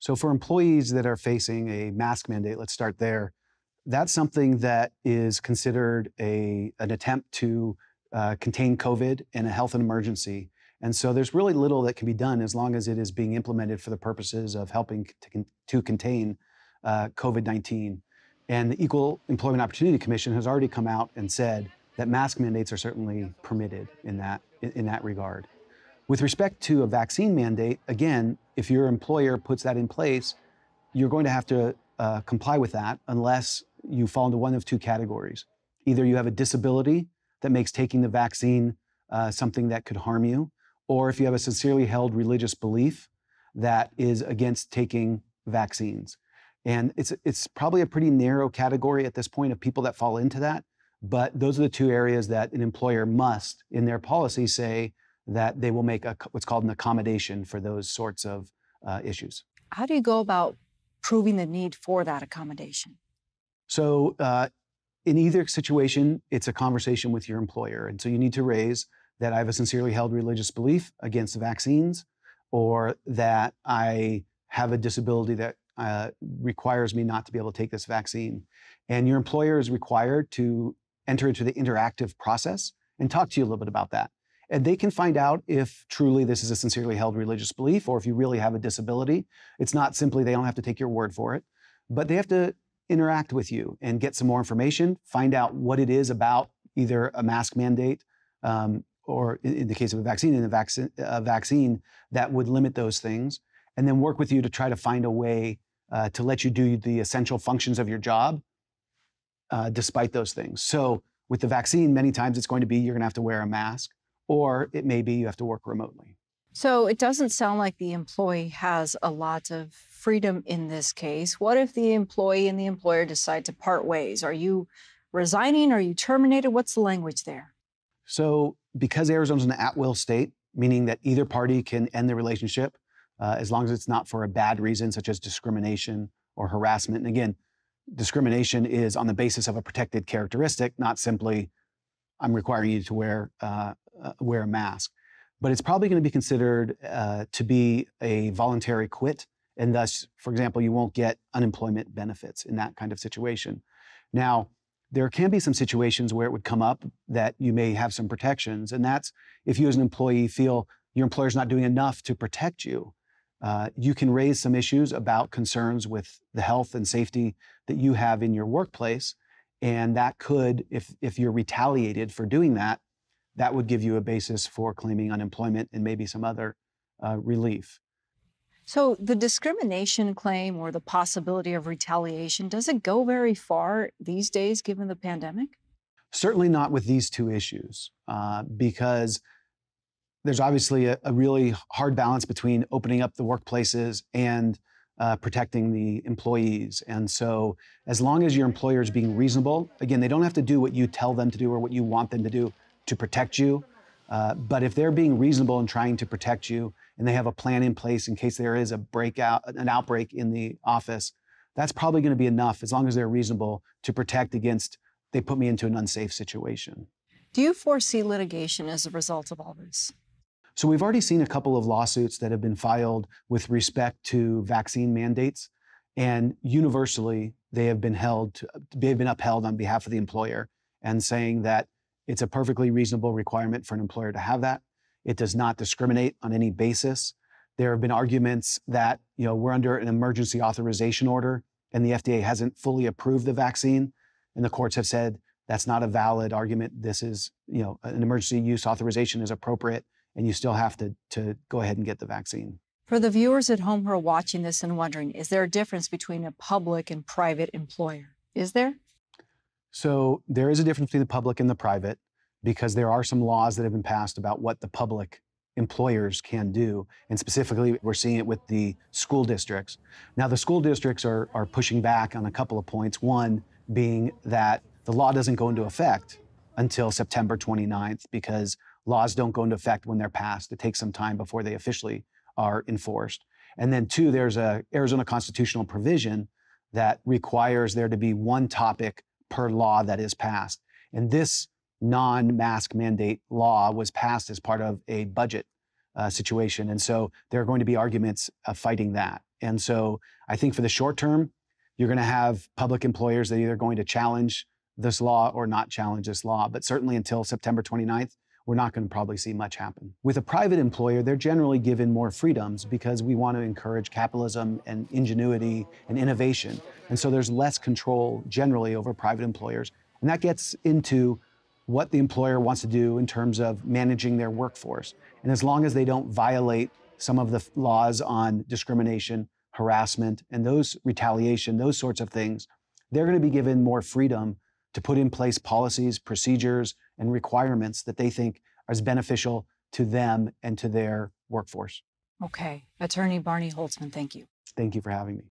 So for employees that are facing a mask mandate, let's start there. That's something that is considered a, an attempt to uh, contain COVID in a health and emergency. And so there's really little that can be done as long as it is being implemented for the purposes of helping to, con to contain uh, COVID 19. And the Equal Employment Opportunity Commission has already come out and said that mask mandates are certainly permitted in that, in, in that regard. With respect to a vaccine mandate, again, if your employer puts that in place, you're going to have to uh, comply with that unless you fall into one of two categories. Either you have a disability that makes taking the vaccine uh, something that could harm you, or if you have a sincerely held religious belief that is against taking vaccines. And it's, it's probably a pretty narrow category at this point of people that fall into that. But those are the two areas that an employer must, in their policy, say that they will make a, what's called an accommodation for those sorts of uh, issues. How do you go about proving the need for that accommodation? So, uh, in either situation, it's a conversation with your employer. And so you need to raise that I have a sincerely held religious belief against vaccines, or that I have a disability that uh, requires me not to be able to take this vaccine. And your employer is required to enter into the interactive process and talk to you a little bit about that and they can find out if truly this is a sincerely held religious belief or if you really have a disability. It's not simply they don't have to take your word for it, but they have to interact with you and get some more information, find out what it is about either a mask mandate um, or in, in the case of a vaccine, in a, vac- a vaccine that would limit those things, and then work with you to try to find a way uh, to let you do the essential functions of your job uh, despite those things. So with the vaccine, many times it's going to be you're going to have to wear a mask or it may be you have to work remotely. So it doesn't sound like the employee has a lot of freedom in this case. What if the employee and the employer decide to part ways? Are you resigning? Are you terminated? What's the language there? So, because Arizona's an at will state, meaning that either party can end the relationship uh, as long as it's not for a bad reason, such as discrimination or harassment. And again, discrimination is on the basis of a protected characteristic, not simply I'm requiring you to wear uh, uh, wear a mask. But it's probably going to be considered uh, to be a voluntary quit. And thus, for example, you won't get unemployment benefits in that kind of situation. Now, there can be some situations where it would come up that you may have some protections. And that's if you, as an employee, feel your employer's not doing enough to protect you. Uh, you can raise some issues about concerns with the health and safety that you have in your workplace. And that could, if, if you're retaliated for doing that, that would give you a basis for claiming unemployment and maybe some other uh, relief. So the discrimination claim or the possibility of retaliation, does it go very far these days given the pandemic? Certainly not with these two issues, uh, because there's obviously a, a, really hard balance between opening up the workplaces and uh, protecting the employees. And so, as long as your employer is being reasonable, again, they don't have to do what you tell them to do or what you want them to do to protect you. Uh, but if they're being reasonable and trying to protect you, and they have a plan in place in case there is a breakout, an outbreak in the office, that's probably going to be enough as long as they're reasonable to protect against they put me into an unsafe situation. Do you foresee litigation as a result of all this? So we've already seen a couple of lawsuits that have been filed with respect to vaccine mandates, and universally they have been held, to, they have been upheld on behalf of the employer, and saying that it's a perfectly reasonable requirement for an employer to have that. It does not discriminate on any basis. There have been arguments that, you know, we're under an emergency authorization order and the FDA hasn't fully approved the vaccine. And the courts have said that's not a valid argument. This is, you know, an emergency use authorization is appropriate and you still have to, to go ahead and get the vaccine. For the viewers at home who are watching this and wondering, is there a difference between a public and private employer? Is there? So there is a difference between the public and the private because there are some laws that have been passed about what the public employers can do. And specifically, we're seeing it with the school districts. Now, the school districts are, are pushing back on a couple of points. One being that the law doesn't go into effect until September 29th because laws don't go into effect when they're passed. It takes some time before they officially are enforced. And then two, there's a Arizona constitutional provision that requires there to be one topic per law that is passed. And this non mask mandate law was passed as part of a budget uh, situation. And so there are going to be arguments of fighting that. And so I think for the short term, you're going to have public employers that are either going to challenge this law or not challenge this law. But certainly until September 29th, we're not going to probably see much happen. With a private employer, they're generally given more freedoms because we want to encourage capitalism and ingenuity and innovation. And so there's less control generally over private employers. And that gets into what the employer wants to do in terms of managing their workforce. And as long as they don't violate some of the laws on discrimination, harassment, and those retaliation, those sorts of things, they're going to be given more freedom to put in place policies, procedures, and requirements that they think as beneficial to them and to their workforce. Okay. Attorney Barney Holtzman, thank you. Thank you for having me.